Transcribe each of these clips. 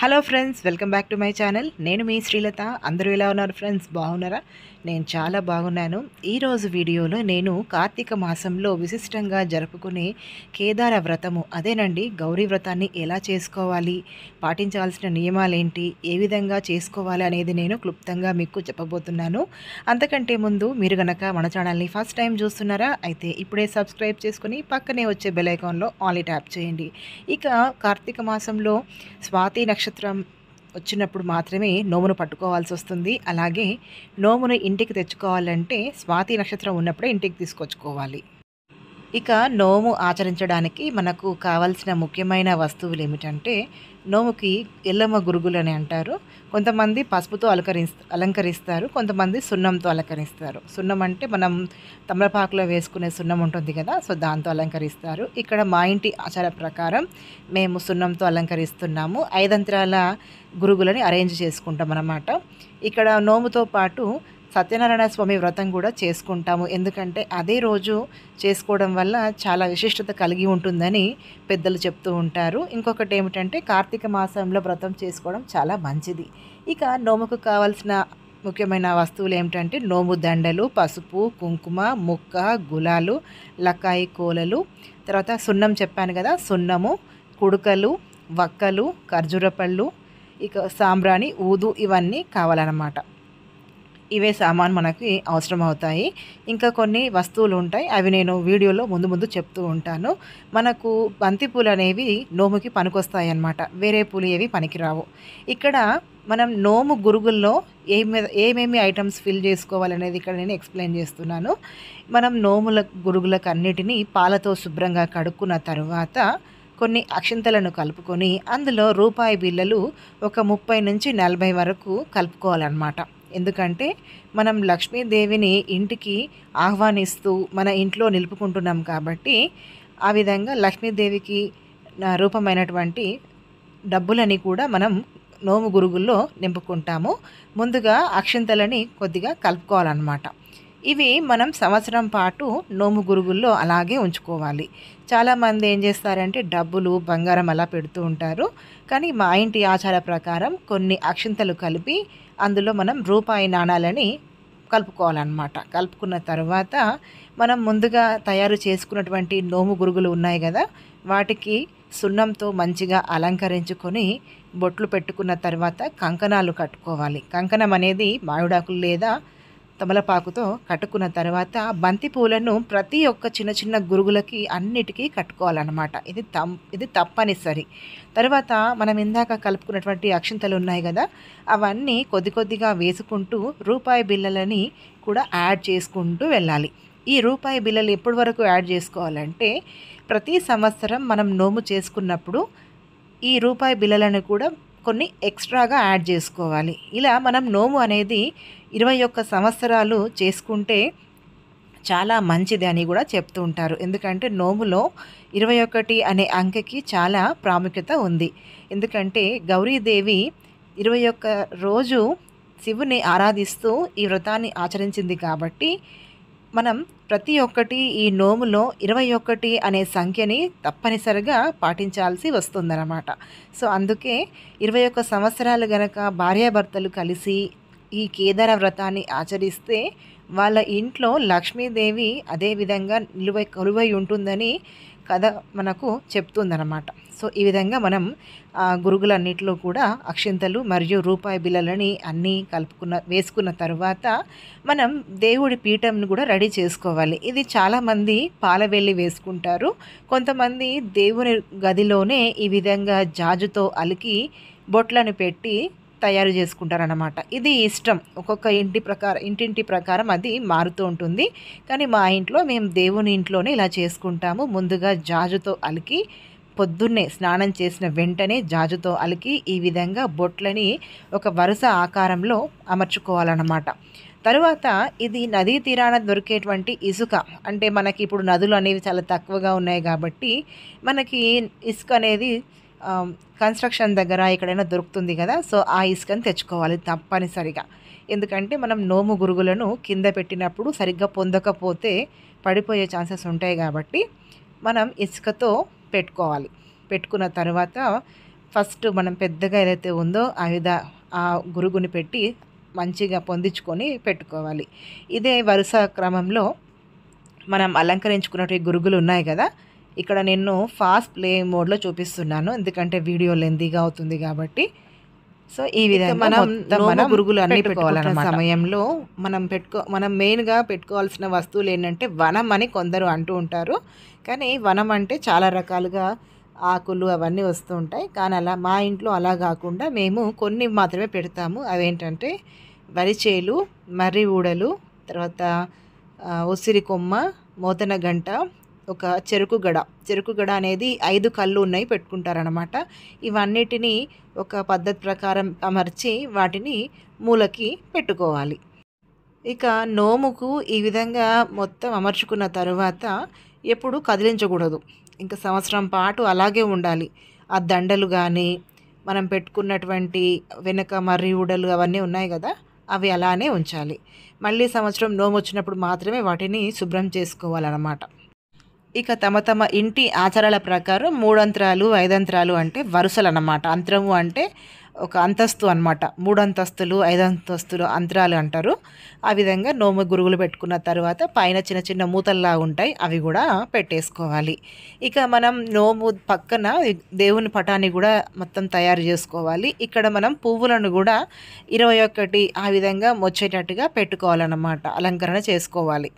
hello friends welcome back to my channel నేను మీ శ్రీలత అందరూ ఎలా ఉన్నారు ఫ్రెండ్స్ బాగున్నారా నేను చాలా బాగున్నాను ఈరోజు వీడియోలో నేను కార్తీక మాసంలో విశిష్టంగా జరుపుకునే కేదార వ్రతము అదేనండి గౌరీ వ్రతాన్ని ఎలా చేసుకోవాలి పాటించాల్సిన నియమాలేంటి ఏ విధంగా చేసుకోవాలి అనేది నేను క్లుప్తంగా మీకు చెప్పబోతున్నాను అంతకంటే ముందు మీరు గనక మన ఛానల్ని ఫస్ట్ టైం చూస్తున్నారా అయితే ఇప్పుడే సబ్స్క్రైబ్ చేసుకుని పక్కనే వచ్చే బెలైకాన్లో ఐకాన్లో ఆల్ ట్యాప్ చేయండి ఇక కార్తీక మాసంలో స్వాతి నక్షత్రం నక్షత్రం వచ్చినప్పుడు మాత్రమే నోమును పట్టుకోవాల్సి వస్తుంది అలాగే నోమును ఇంటికి తెచ్చుకోవాలంటే స్వాతి నక్షత్రం ఉన్నప్పుడే ఇంటికి తీసుకొచ్చుకోవాలి ఇక నోము ఆచరించడానికి మనకు కావలసిన ముఖ్యమైన వస్తువులు ఏమిటంటే నోముకి ఎల్లమ్మ గురుగులు అని అంటారు కొంతమంది పసుపుతో అలంకరిస్త అలంకరిస్తారు కొంతమంది సున్నంతో అలంకరిస్తారు సున్నం అంటే మనం తమలపాకులో వేసుకునే సున్నం ఉంటుంది కదా సో దాంతో అలంకరిస్తారు ఇక్కడ మా ఇంటి ఆచార ప్రకారం మేము సున్నంతో అలంకరిస్తున్నాము ఐదంత్రాల గురుగులని అరేంజ్ చేసుకుంటాం అన్నమాట ఇక్కడ నోముతో పాటు సత్యనారాయణ స్వామి వ్రతం కూడా చేసుకుంటాము ఎందుకంటే అదే రోజు చేసుకోవడం వల్ల చాలా విశిష్టత కలిగి ఉంటుందని పెద్దలు చెప్తూ ఉంటారు ఇంకొకటి ఏమిటంటే కార్తీక మాసంలో వ్రతం చేసుకోవడం చాలా మంచిది ఇక నోముకు కావలసిన ముఖ్యమైన వస్తువులు ఏమిటంటే నోము దండలు పసుపు కుంకుమ ముక్క గులాలు లక్కాయి కోలలు తర్వాత సున్నం చెప్పాను కదా సున్నము కుడుకలు వక్కలు ఖర్జూరపళ్ళు ఇక సాంబ్రాణి ఊదు ఇవన్నీ కావాలన్నమాట ఇవే సామాన్ మనకి అవసరం అవుతాయి ఇంకా కొన్ని వస్తువులు ఉంటాయి అవి నేను వీడియోలో ముందు ముందు చెప్తూ ఉంటాను మనకు బంతి పూలు అనేవి నోముకి పనికొస్తాయి అన్నమాట వేరే పూలు ఏవి పనికిరావు ఇక్కడ మనం నోము గురుగుల్లో ఏమి ఏమేమి ఐటమ్స్ ఫిల్ చేసుకోవాలనేది ఇక్కడ నేను ఎక్స్ప్లెయిన్ చేస్తున్నాను మనం నోముల గురుగులకు అన్నిటినీ పాలతో శుభ్రంగా కడుక్కున్న తర్వాత కొన్ని అక్షింతలను కలుపుకొని అందులో రూపాయి బిళ్ళలు ఒక ముప్పై నుంచి నలభై వరకు కలుపుకోవాలన్నమాట ఎందుకంటే మనం లక్ష్మీదేవిని ఇంటికి ఆహ్వానిస్తూ మన ఇంట్లో నిలుపుకుంటున్నాం కాబట్టి ఆ విధంగా లక్ష్మీదేవికి రూపమైనటువంటి డబ్బులని కూడా మనం నోము గురుగుల్లో నింపుకుంటాము ముందుగా అక్షింతలని కొద్దిగా కలుపుకోవాలన్నమాట ఇవి మనం సంవత్సరం పాటు నోము గురుగుల్లో అలాగే ఉంచుకోవాలి చాలామంది ఏం చేస్తారంటే డబ్బులు బంగారం అలా పెడుతూ ఉంటారు కానీ మా ఇంటి ఆచార ప్రకారం కొన్ని అక్షింతలు కలిపి అందులో మనం రూపాయి నాణాలని కలుపుకోవాలన్నమాట కలుపుకున్న తర్వాత మనం ముందుగా తయారు చేసుకున్నటువంటి నోము గురుగులు ఉన్నాయి కదా వాటికి సున్నంతో మంచిగా అలంకరించుకొని బొట్లు పెట్టుకున్న తర్వాత కంకణాలు కట్టుకోవాలి కంకణం అనేది మామిడాకులు లేదా తమలపాకుతో కట్టుకున్న తర్వాత బంతి పూలను ప్రతి ఒక్క చిన్న చిన్న గురుగులకి అన్నిటికీ కట్టుకోవాలన్నమాట ఇది తం ఇది తప్పనిసరి తర్వాత మనం ఇందాక కలుపుకున్నటువంటి అక్షింతలు ఉన్నాయి కదా అవన్నీ కొద్ది కొద్దిగా వేసుకుంటూ రూపాయి బిల్లలని కూడా యాడ్ చేసుకుంటూ వెళ్ళాలి ఈ రూపాయి బిల్లలు ఎప్పటి వరకు యాడ్ చేసుకోవాలంటే ప్రతి సంవత్సరం మనం నోము చేసుకున్నప్పుడు ఈ రూపాయి బిల్లలను కూడా కొన్ని ఎక్స్ట్రాగా యాడ్ చేసుకోవాలి ఇలా మనం నోము అనేది ఇరవై ఒక్క సంవత్సరాలు చేసుకుంటే చాలా మంచిది అని కూడా చెప్తూ ఉంటారు ఎందుకంటే నోములో ఇరవై ఒకటి అనే అంకెకి చాలా ప్రాముఖ్యత ఉంది ఎందుకంటే గౌరీదేవి ఇరవై ఒక్క రోజు శివుని ఆరాధిస్తూ ఈ వ్రతాన్ని ఆచరించింది కాబట్టి మనం ప్రతి ఒక్కటి ఈ నోములో ఇరవై ఒకటి అనే సంఖ్యని తప్పనిసరిగా పాటించాల్సి వస్తుందన్నమాట సో అందుకే ఇరవై ఒక్క సంవత్సరాలు గనక భార్యాభర్తలు కలిసి ఈ కేదార వ్రతాన్ని ఆచరిస్తే వాళ్ళ ఇంట్లో లక్ష్మీదేవి అదేవిధంగా నిలువై కొలువై ఉంటుందని కథ మనకు చెప్తుందన్నమాట సో ఈ విధంగా మనం గురుగులన్నిటిలో కూడా అక్షింతలు మరియు రూపాయి బిళ్ళలని అన్నీ కలుపుకున్న వేసుకున్న తర్వాత మనం దేవుడి పీఠంను కూడా రెడీ చేసుకోవాలి ఇది చాలామంది పాలవెల్లి వేసుకుంటారు కొంతమంది దేవుని గదిలోనే ఈ విధంగా జాజుతో అలికి బొట్లను పెట్టి తయారు చేసుకుంటారనమాట ఇది ఇష్టం ఒక్కొక్క ఇంటి ప్రకారం ఇంటింటి ప్రకారం అది మారుతూ ఉంటుంది కానీ మా ఇంట్లో మేము దేవుని ఇంట్లోనే ఇలా చేసుకుంటాము ముందుగా జాజుతో అలికి పొద్దున్నే స్నానం చేసిన వెంటనే జాజుతో అలికి ఈ విధంగా బొట్లని ఒక వరుస ఆకారంలో అమర్చుకోవాలన్నమాట తరువాత ఇది నదీ తీరాన దొరికేటువంటి ఇసుక అంటే మనకి ఇప్పుడు నదులు అనేవి చాలా తక్కువగా ఉన్నాయి కాబట్టి మనకి ఇసుక అనేది కన్స్ట్రక్షన్ దగ్గర ఎక్కడైనా దొరుకుతుంది కదా సో ఆ ఇసుకను తెచ్చుకోవాలి తప్పనిసరిగా ఎందుకంటే మనం నోము గురుగులను కింద పెట్టినప్పుడు సరిగ్గా పొందకపోతే పడిపోయే ఛాన్సెస్ ఉంటాయి కాబట్టి మనం ఇసుకతో పెట్టుకోవాలి పెట్టుకున్న తర్వాత ఫస్ట్ మనం పెద్దగా ఏదైతే ఉందో ఆ విధ ఆ గురుగుని పెట్టి మంచిగా పొందించుకొని పెట్టుకోవాలి ఇదే వరుస క్రమంలో మనం అలంకరించుకున్నట్టు గురుగులు ఉన్నాయి కదా ఇక్కడ నేను ఫాస్ట్ ప్లే మోడ్లో చూపిస్తున్నాను ఎందుకంటే వీడియో లెందీగా అవుతుంది కాబట్టి సో ఈ విధంగా మనం మనం అన్ని పెట్టుకోవాలన్న సమయంలో మనం పెట్టుకో మనం మెయిన్గా పెట్టుకోవాల్సిన వస్తువులు ఏంటంటే వనం అని కొందరు అంటూ ఉంటారు కానీ వనం అంటే చాలా రకాలుగా ఆకులు అవన్నీ వస్తూ ఉంటాయి కానీ అలా మా ఇంట్లో అలా కాకుండా మేము కొన్ని మాత్రమే పెడతాము అవేంటంటే వరిచేలు మర్రి ఊడలు తర్వాత ఉసిరి కొమ్మ మోతన గంట ఒక చెరుకు గడ చెరుకు గడ అనేది ఐదు కళ్ళు ఉన్నాయి పెట్టుకుంటారనమాట ఇవన్నిటినీ ఒక పద్ధతి ప్రకారం అమర్చి వాటిని మూలకి పెట్టుకోవాలి ఇక నోముకు ఈ విధంగా మొత్తం అమర్చుకున్న తరువాత ఎప్పుడు కదిలించకూడదు ఇంకా సంవత్సరం పాటు అలాగే ఉండాలి ఆ దండలు కానీ మనం పెట్టుకున్నటువంటి వెనక మర్రి ఉడలు అవన్నీ ఉన్నాయి కదా అవి అలానే ఉంచాలి మళ్ళీ సంవత్సరం నోము వచ్చినప్పుడు మాత్రమే వాటిని శుభ్రం చేసుకోవాలన్నమాట ఇక తమ తమ ఇంటి ఆచారాల ప్రకారం మూడంత్రాలు ఐదంత్రాలు అంటే వరుసలు అన్నమాట అంతరము అంటే ఒక అంతస్తు అనమాట మూడు అంతస్తులు అంతరాలు అంటారు ఆ విధంగా నోము గురుగులు పెట్టుకున్న తర్వాత పైన చిన్న చిన్న మూతల్లా ఉంటాయి అవి కూడా పెట్టేసుకోవాలి ఇక మనం నోము పక్కన దేవుని పటాన్ని కూడా మొత్తం తయారు చేసుకోవాలి ఇక్కడ మనం పువ్వులను కూడా ఇరవై ఒకటి ఆ విధంగా వచ్చేటట్టుగా పెట్టుకోవాలన్నమాట అలంకరణ చేసుకోవాలి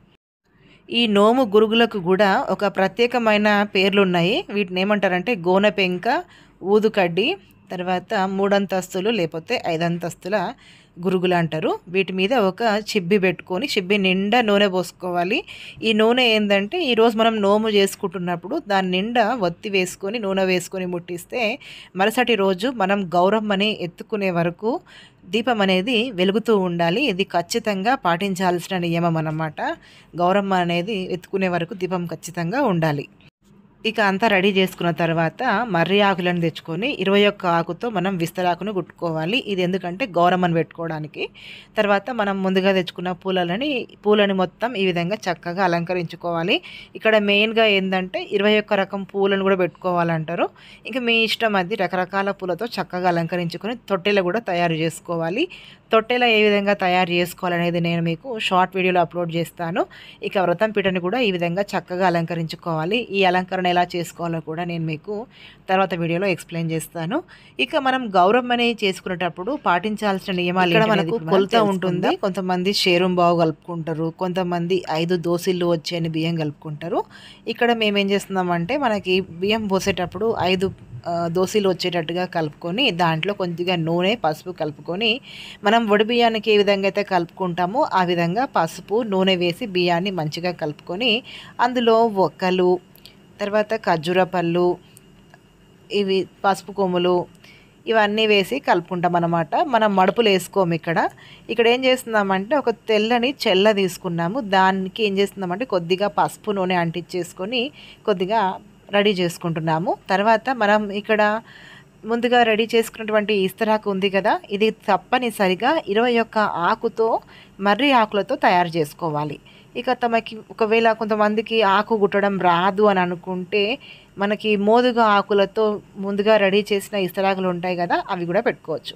ఈ నోము గురుగులకు కూడా ఒక ప్రత్యేకమైన పేర్లు ఉన్నాయి వీటిని ఏమంటారంటే గోన పెంక ఊదుకడ్డి తర్వాత మూడంతస్తులు లేకపోతే ఐదంతస్తుల గురుగులు అంటారు వీటి మీద ఒక చిబ్బి పెట్టుకొని చిబ్బి నిండా నూనె పోసుకోవాలి ఈ నూనె ఏంటంటే ఈరోజు మనం నోము చేసుకుంటున్నప్పుడు దాని నిండా ఒత్తి వేసుకొని నూనె వేసుకొని ముట్టిస్తే మరుసటి రోజు మనం గౌరమ్మని ఎత్తుకునే వరకు దీపం అనేది వెలుగుతూ ఉండాలి ఇది ఖచ్చితంగా పాటించాల్సిన నియమం అన్నమాట గౌరమ్మ అనేది ఎత్తుకునే వరకు దీపం ఖచ్చితంగా ఉండాలి ఇక అంతా రెడీ చేసుకున్న తర్వాత మర్రి ఆకులను తెచ్చుకొని ఇరవై ఒక్క ఆకుతో మనం విస్తరాకును కుట్టుకోవాలి ఇది ఎందుకంటే గౌరమ్మను పెట్టుకోవడానికి తర్వాత మనం ముందుగా తెచ్చుకున్న పూలని పూలని మొత్తం ఈ విధంగా చక్కగా అలంకరించుకోవాలి ఇక్కడ మెయిన్గా ఏంటంటే ఇరవై ఒక్క రకం పూలను కూడా పెట్టుకోవాలంటారు ఇంకా మీ ఇష్టం అది రకరకాల పూలతో చక్కగా అలంకరించుకొని తొట్టెలు కూడా తయారు చేసుకోవాలి తొట్టెలో ఏ విధంగా తయారు చేసుకోవాలనేది నేను మీకు షార్ట్ వీడియోలో అప్లోడ్ చేస్తాను ఇక వ్రతం పీటని కూడా ఈ విధంగా చక్కగా అలంకరించుకోవాలి ఈ అలంకరణ ఎలా చేసుకోవాలో కూడా నేను మీకు తర్వాత వీడియోలో ఎక్స్ప్లెయిన్ చేస్తాను ఇక మనం గౌరవం అనేది చేసుకునేటప్పుడు పాటించాల్సిన నియమాలు ఇక్కడ మనకు కొలత ఉంటుంది కొంతమంది షేరుం బావు కలుపుకుంటారు కొంతమంది ఐదు దోశలు వచ్చే బియ్యం కలుపుకుంటారు ఇక్కడ మేము ఏం చేస్తున్నామంటే మనకి బియ్యం పోసేటప్పుడు ఐదు దోశలు వచ్చేటట్టుగా కలుపుకొని దాంట్లో కొద్దిగా నూనె పసుపు కలుపుకొని మనం వడి బియ్యానికి ఏ విధంగా అయితే కలుపుకుంటామో ఆ విధంగా పసుపు నూనె వేసి బియ్యాన్ని మంచిగా కలుపుకొని అందులో ఒక్కలు తర్వాత ఖర్జూర పళ్ళు ఇవి పసుపు కొమ్ములు ఇవన్నీ వేసి కలుపుకుంటాం అనమాట మనం మడుపులు వేసుకోము ఇక్కడ ఇక్కడ ఏం చేస్తున్నామంటే ఒక తెల్లని చెల్ల తీసుకున్నాము దానికి ఏం చేస్తున్నామంటే కొద్దిగా పసుపు నూనె అంటించేసుకొని కొద్దిగా రెడీ చేసుకుంటున్నాము తర్వాత మనం ఇక్కడ ముందుగా రెడీ చేసుకున్నటువంటి ఇస్తరాకు ఉంది కదా ఇది తప్పనిసరిగా ఇరవై ఒక్క ఆకుతో మర్రి ఆకులతో తయారు చేసుకోవాలి ఇక తమకి ఒకవేళ కొంతమందికి ఆకు గుట్టడం రాదు అని అనుకుంటే మనకి మోదుగా ఆకులతో ముందుగా రెడీ చేసిన ఇస్తరాకులు ఉంటాయి కదా అవి కూడా పెట్టుకోవచ్చు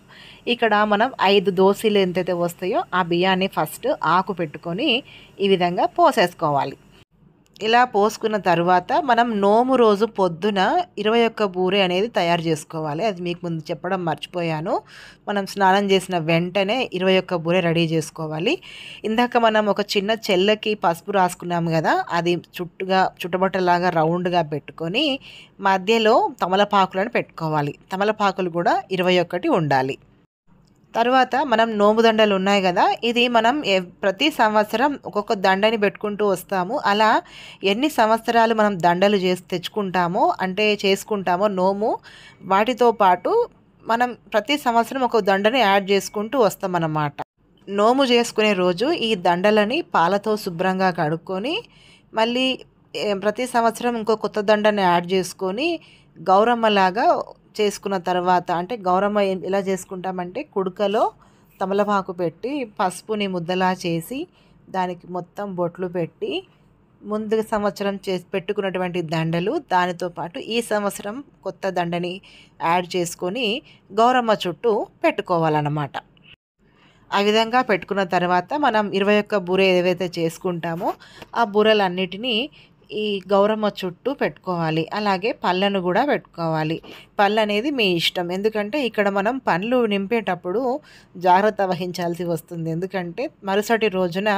ఇక్కడ మనం ఐదు దోశలు ఎంతైతే వస్తాయో ఆ బియ్యాన్ని ఫస్ట్ ఆకు పెట్టుకొని ఈ విధంగా పోసేసుకోవాలి ఇలా పోసుకున్న తర్వాత మనం నోము రోజు పొద్దున ఇరవై ఒక్క బూరె అనేది తయారు చేసుకోవాలి అది మీకు ముందు చెప్పడం మర్చిపోయాను మనం స్నానం చేసిన వెంటనే ఇరవై ఒక్క బూరె రెడీ చేసుకోవాలి ఇందాక మనం ఒక చిన్న చెల్లకి పసుపు రాసుకున్నాము కదా అది చుట్టుగా చుట్టుబట్టలాగా రౌండ్గా పెట్టుకొని మధ్యలో తమలపాకులను పెట్టుకోవాలి తమలపాకులు కూడా ఇరవై ఒకటి ఉండాలి తర్వాత మనం నోము దండలు ఉన్నాయి కదా ఇది మనం ప్రతి సంవత్సరం ఒక్కొక్క దండని పెట్టుకుంటూ వస్తాము అలా ఎన్ని సంవత్సరాలు మనం దండలు చేసి తెచ్చుకుంటామో అంటే చేసుకుంటామో నోము వాటితో పాటు మనం ప్రతి సంవత్సరం ఒక దండని యాడ్ చేసుకుంటూ వస్తాం అన్నమాట నోము చేసుకునే రోజు ఈ దండలని పాలతో శుభ్రంగా కడుక్కొని మళ్ళీ ప్రతి సంవత్సరం ఇంకో కొత్త దండని యాడ్ చేసుకొని గౌరమ్మలాగా చేసుకున్న తర్వాత అంటే గౌరమ్మ ఎలా చేసుకుంటామంటే కుడకలో తమలపాకు పెట్టి పసుపుని ముద్దలా చేసి దానికి మొత్తం బొట్లు పెట్టి ముందు సంవత్సరం చేసి పెట్టుకున్నటువంటి దండలు దానితో పాటు ఈ సంవత్సరం కొత్త దండని యాడ్ చేసుకొని గౌరమ్మ చుట్టూ పెట్టుకోవాలన్నమాట ఆ విధంగా పెట్టుకున్న తర్వాత మనం ఇరవై ఒక్క బుర ఏదైతే చేసుకుంటామో ఆ బుర్రలన్నిటినీ ఈ గౌరమ్మ చుట్టూ పెట్టుకోవాలి అలాగే పళ్ళను కూడా పెట్టుకోవాలి పళ్ళు అనేది మీ ఇష్టం ఎందుకంటే ఇక్కడ మనం పండ్లు నింపేటప్పుడు జాగ్రత్త వహించాల్సి వస్తుంది ఎందుకంటే మరుసటి రోజున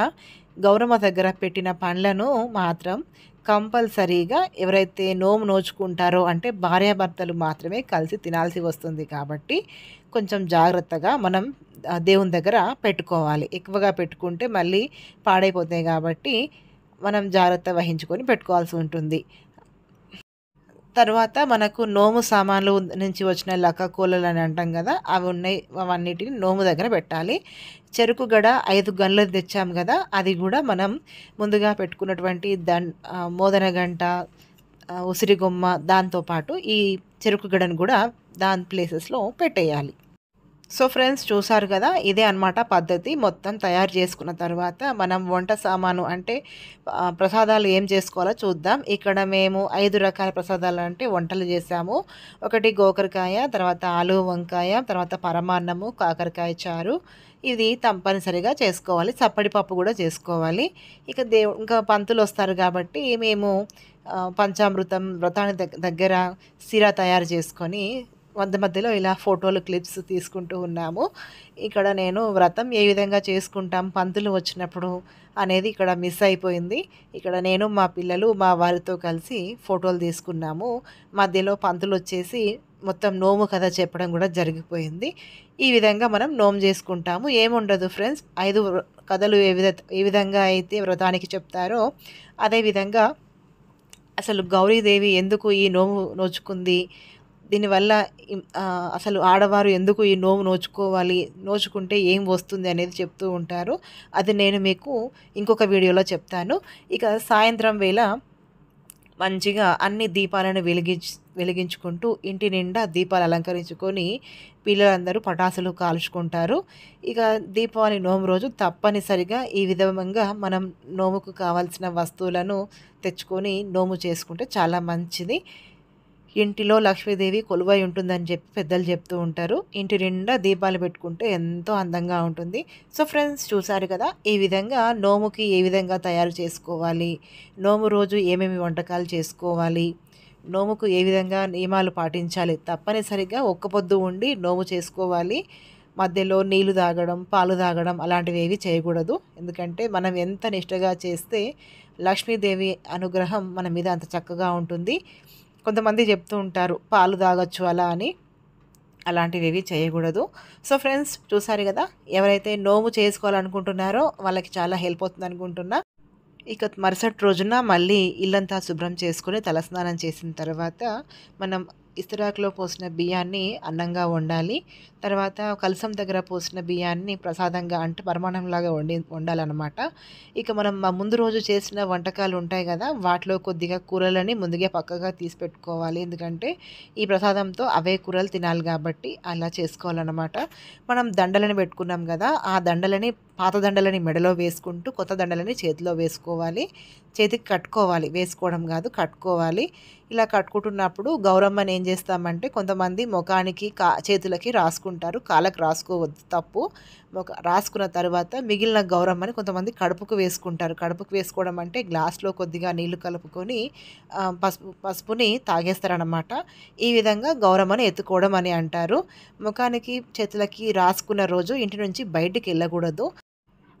గౌరమ్మ దగ్గర పెట్టిన పండ్లను మాత్రం కంపల్సరీగా ఎవరైతే నోము నోచుకుంటారో అంటే భార్యాభర్తలు మాత్రమే కలిసి తినాల్సి వస్తుంది కాబట్టి కొంచెం జాగ్రత్తగా మనం దేవుని దగ్గర పెట్టుకోవాలి ఎక్కువగా పెట్టుకుంటే మళ్ళీ పాడైపోతాయి కాబట్టి మనం జాగ్రత్త వహించుకొని పెట్టుకోవాల్సి ఉంటుంది తర్వాత మనకు నోము సామాన్లు నుంచి వచ్చిన లక్క కూలలు అని అంటాం కదా అవి ఉన్నాయి అవన్నిటిని నోము దగ్గర పెట్టాలి చెరుకు గడ ఐదు గన్నులు తెచ్చాము కదా అది కూడా మనం ముందుగా పెట్టుకున్నటువంటి దం మోదన గంట ఉసిరిగొమ్మ దాంతోపాటు ఈ చెరుకు గడను కూడా దాని ప్లేసెస్లో పెట్టేయాలి సో ఫ్రెండ్స్ చూసారు కదా ఇదే అనమాట పద్ధతి మొత్తం తయారు చేసుకున్న తర్వాత మనం వంట సామాను అంటే ప్రసాదాలు ఏం చేసుకోవాలో చూద్దాం ఇక్కడ మేము ఐదు రకాల ప్రసాదాలు అంటే వంటలు చేసాము ఒకటి గోకరకాయ తర్వాత ఆలు వంకాయ తర్వాత పరమాన్నము కాకరకాయ చారు ఇది తప్పనిసరిగా చేసుకోవాలి పప్పు కూడా చేసుకోవాలి ఇక దేవు ఇంకా పంతులు వస్తారు కాబట్టి మేము పంచామృతం వ్రతానికి దగ్గర సిరా తయారు చేసుకొని మధ్య మధ్యలో ఇలా ఫోటోలు క్లిప్స్ తీసుకుంటూ ఉన్నాము ఇక్కడ నేను వ్రతం ఏ విధంగా చేసుకుంటాం పంతులు వచ్చినప్పుడు అనేది ఇక్కడ మిస్ అయిపోయింది ఇక్కడ నేను మా పిల్లలు మా వారితో కలిసి ఫోటోలు తీసుకున్నాము మధ్యలో పంతులు వచ్చేసి మొత్తం నోము కథ చెప్పడం కూడా జరిగిపోయింది ఈ విధంగా మనం నోము చేసుకుంటాము ఏముండదు ఫ్రెండ్స్ ఐదు కథలు ఏ విధ ఏ విధంగా అయితే వ్రతానికి చెప్తారో అదేవిధంగా అసలు గౌరీదేవి ఎందుకు ఈ నోము నోచుకుంది దీనివల్ల అసలు ఆడవారు ఎందుకు ఈ నోము నోచుకోవాలి నోచుకుంటే ఏం వస్తుంది అనేది చెప్తూ ఉంటారు అది నేను మీకు ఇంకొక వీడియోలో చెప్తాను ఇక సాయంత్రం వేళ మంచిగా అన్ని దీపాలను వెలిగించి వెలిగించుకుంటూ ఇంటి నిండా దీపాలు అలంకరించుకొని పిల్లలందరూ పటాసులు కాల్చుకుంటారు ఇక దీపావళి నోము రోజు తప్పనిసరిగా ఈ విధంగా మనం నోముకు కావాల్సిన వస్తువులను తెచ్చుకొని నోము చేసుకుంటే చాలా మంచిది ఇంటిలో లక్ష్మీదేవి కొలువై ఉంటుందని చెప్పి పెద్దలు చెప్తూ ఉంటారు ఇంటి నిండా దీపాలు పెట్టుకుంటే ఎంతో అందంగా ఉంటుంది సో ఫ్రెండ్స్ చూసారు కదా ఈ విధంగా నోముకి ఏ విధంగా తయారు చేసుకోవాలి నోము రోజు ఏమేమి వంటకాలు చేసుకోవాలి నోముకు ఏ విధంగా నియమాలు పాటించాలి తప్పనిసరిగా ఒక్క పొద్దు ఉండి నోము చేసుకోవాలి మధ్యలో నీళ్లు తాగడం పాలు తాగడం అలాంటివి ఏవి చేయకూడదు ఎందుకంటే మనం ఎంత నిష్టగా చేస్తే లక్ష్మీదేవి అనుగ్రహం మన మీద అంత చక్కగా ఉంటుంది కొంతమంది చెప్తూ ఉంటారు పాలు తాగొచ్చు అలా అని అలాంటివి ఏవి చేయకూడదు సో ఫ్రెండ్స్ చూసారు కదా ఎవరైతే నోము చేసుకోవాలనుకుంటున్నారో వాళ్ళకి చాలా హెల్ప్ అవుతుంది అనుకుంటున్నా ఇక మరుసటి రోజున మళ్ళీ ఇల్లంతా శుభ్రం చేసుకుని తలస్నానం చేసిన తర్వాత మనం ఇస్తరాకులో పోసిన బియ్యాన్ని అన్నంగా వండాలి తర్వాత కలసం దగ్గర పోసిన బియ్యాన్ని ప్రసాదంగా అంటే పరమాణంలాగా వండి వండాలన్నమాట ఇక మనం ముందు రోజు చేసిన వంటకాలు ఉంటాయి కదా వాటిలో కొద్దిగా కూరలని ముందుగా పక్కగా తీసి పెట్టుకోవాలి ఎందుకంటే ఈ ప్రసాదంతో అవే కూరలు తినాలి కాబట్టి అలా చేసుకోవాలన్నమాట మనం దండలను పెట్టుకున్నాం కదా ఆ దండలని పాత దండలని మెడలో వేసుకుంటూ కొత్త దండలని చేతిలో వేసుకోవాలి చేతికి కట్టుకోవాలి వేసుకోవడం కాదు కట్టుకోవాలి ఇలా కట్టుకుంటున్నప్పుడు గౌరమ్మని ఏం చేస్తామంటే కొంతమంది ముఖానికి కా చేతులకి రాసుకుంటారు కాళ్ళకి రాసుకోవద్దు తప్పు ఒక రాసుకున్న తర్వాత మిగిలిన గౌరమ్మని కొంతమంది కడుపుకు వేసుకుంటారు కడుపుకు వేసుకోవడం అంటే గ్లాస్లో కొద్దిగా నీళ్లు కలుపుకొని పసుపు పసుపుని తాగేస్తారనమాట ఈ విధంగా గౌరమ్మని ఎత్తుకోవడం అని అంటారు ముఖానికి చేతులకి రాసుకున్న రోజు ఇంటి నుంచి బయటికి వెళ్ళకూడదు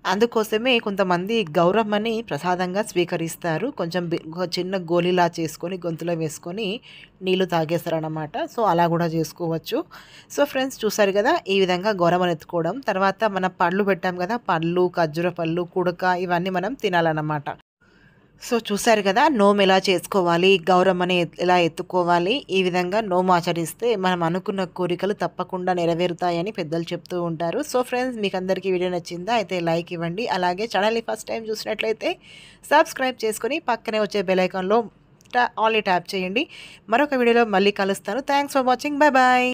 అందుకోసమే కొంతమంది గౌరమ్మని ప్రసాదంగా స్వీకరిస్తారు కొంచెం చిన్న గోలీలా చేసుకొని గొంతులో వేసుకొని నీళ్లు తాగేస్తారనమాట సో అలా కూడా చేసుకోవచ్చు సో ఫ్రెండ్స్ చూసారు కదా ఈ విధంగా గౌరవం ఎత్తుకోవడం తర్వాత మన పళ్ళు పెట్టాం కదా పళ్ళు ఖర్జూర పళ్ళు కుడక ఇవన్నీ మనం తినాలన్నమాట సో చూశారు కదా నోమ్ ఎలా చేసుకోవాలి గౌరవం అనే ఎలా ఎత్తుకోవాలి ఈ విధంగా నోమ్ ఆచరిస్తే మనం అనుకున్న కోరికలు తప్పకుండా నెరవేరుతాయని పెద్దలు చెప్తూ ఉంటారు సో ఫ్రెండ్స్ మీకు అందరికీ వీడియో నచ్చిందా అయితే లైక్ ఇవ్వండి అలాగే ఛానల్ని ఫస్ట్ టైం చూసినట్లయితే సబ్స్క్రైబ్ చేసుకుని పక్కనే వచ్చే బెలైకాన్లో ఈ ట్యాప్ చేయండి మరొక వీడియోలో మళ్ళీ కలుస్తాను thanks for watching bye bye